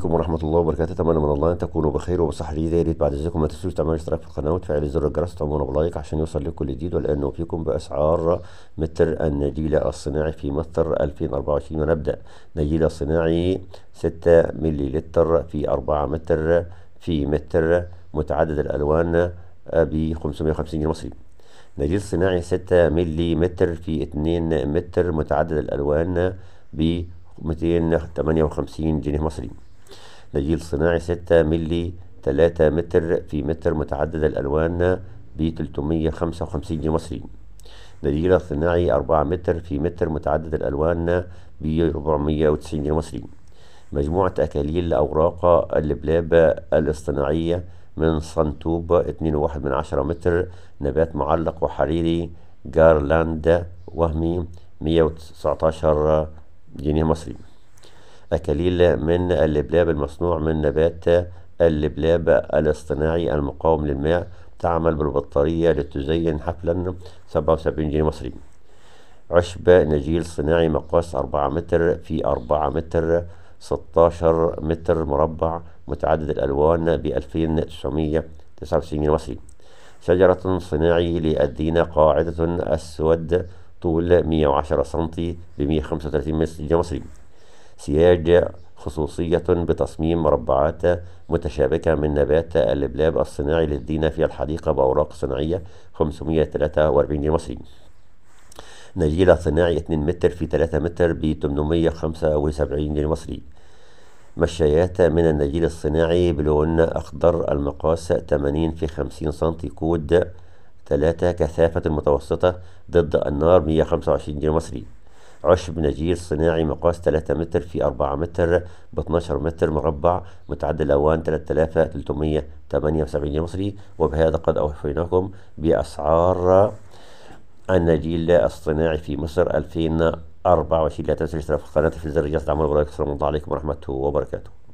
عليكم ورحمة الله وبركاته أتمنى من الله أن تكونوا بخير وبصحة جيدة يا ريت بعد إذنكم ما تنسوش تعملوا اشتراك في القناة وتفعيل زر الجرس وتعملوا بلايك عشان يوصل لكم جديد والآن نوفيكم بأسعار متر النجيلة الصناعي في مصر 2024 ونبدأ نجيلة صناعي 6 ملي لتر في 4 متر في متر متعدد الألوان ب 550 جنيه مصري نجيل صناعي 6 ملي متر في 2 متر متعدد الألوان ب 258 جنيه مصري نجيل صناعي 6 ملي 3 متر في متر متعدد الألوان ب 355 جنيه مصري نجيل صناعي 4 متر في متر متعدد الألوان ب 490 جنيه مصري مجموعة أكاليل أوراق اللبلاب الاصطناعية من صنتوب 2.1 من عشرة متر نبات معلق وحريري جارلاند وهمي 119 جنيه مصري أكاليل من اللبلاب المصنوع من نبات اللبلاب الاصطناعي المقاوم للماء تعمل بالبطارية لتزين حفلا 77 جنيه مصري عشب نجيل صناعي مقاس 4 متر في 4 متر 16 متر مربع متعدد الألوان ب 2999 جنيه مصري شجرة صناعي للدينا قاعدة أسود طول 110 سم ب 135 جنيه مصري سياج خصوصية بتصميم مربعات متشابكة من نبات اللبلاب الصناعي للدينة في الحديقة بأوراق صناعية 543 مصري نجيلة صناعي 2 متر في 3 متر ب 875 جنيه مصري مشايات من النجيل الصناعي بلون أخضر المقاس 80 في 50 سنتي كود 3 كثافة المتوسطة ضد النار 125 جنيه مصري عشب نجير صناعي مقاس 3 متر في 4 متر ب 12 متر مربع متعدد الألوان 3378 مصري وبهذا قد أوفيناكم بأسعار النجيل الصناعي في مصر 2024 لا تنسوا الاشتراك في القناة في زر الجرس دعمنا وبركاته الله عليكم ورحمة وبركاته